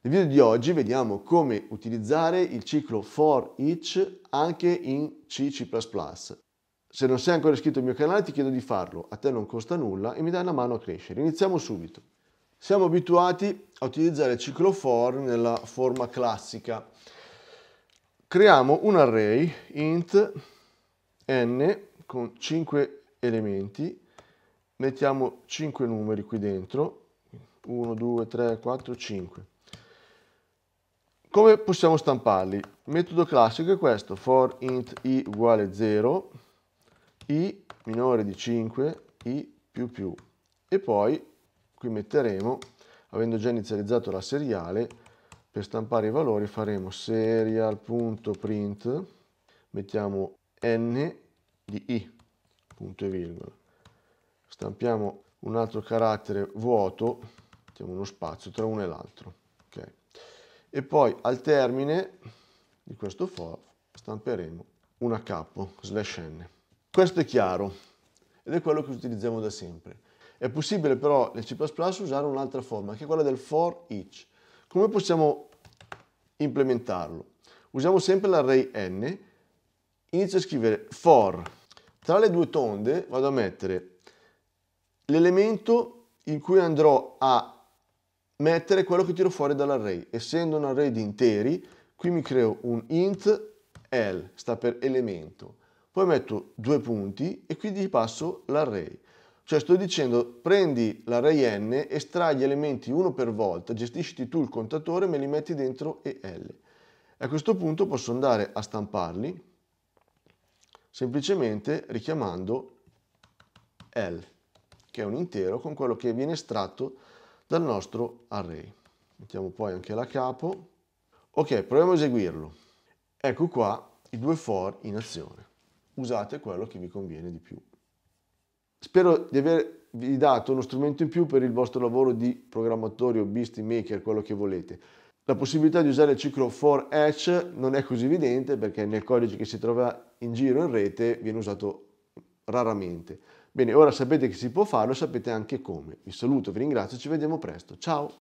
Nel video di oggi vediamo come utilizzare il ciclo for each anche in C++. Se non sei ancora iscritto al mio canale ti chiedo di farlo, a te non costa nulla e mi dai una mano a crescere. Iniziamo subito. Siamo abituati a utilizzare il ciclo for nella forma classica. Creiamo un array int n con 5 elementi, mettiamo 5 numeri qui dentro, 1, 2, 3, 4, 5. Come possiamo stamparli? Il Metodo classico è questo, for int i uguale 0, i minore di 5, i più più. E poi qui metteremo, avendo già inizializzato la seriale, per stampare i valori faremo serial.print, mettiamo n di i, punto e virgola. Stampiamo un altro carattere vuoto, mettiamo uno spazio tra uno e l'altro e poi al termine di questo for stamperemo una capo slash n. Questo è chiaro ed è quello che utilizziamo da sempre. È possibile però nel C++ usare un'altra forma che è quella del for each. Come possiamo implementarlo? Usiamo sempre l'array n, inizio a scrivere for, tra le due tonde vado a mettere l'elemento in cui andrò a mettere quello che tiro fuori dall'array. Essendo un array di interi, qui mi creo un int L, sta per elemento. Poi metto due punti e qui gli passo l'array. Cioè sto dicendo prendi l'array n, estrai gli elementi uno per volta, gestisci tu il contatore, me li metti dentro e L. A questo punto posso andare a stamparli semplicemente richiamando L, che è un intero con quello che viene estratto dal nostro array. Mettiamo poi anche la capo. Ok, proviamo a eseguirlo. Ecco qua i due for in azione. Usate quello che vi conviene di più. Spero di avervi dato uno strumento in più per il vostro lavoro di programmatori o beast maker, quello che volete. La possibilità di usare il ciclo for each non è così evidente perché nel codice che si trova in giro in rete viene usato raramente. Bene, ora sapete che si può farlo e sapete anche come. Vi saluto, vi ringrazio, ci vediamo presto. Ciao!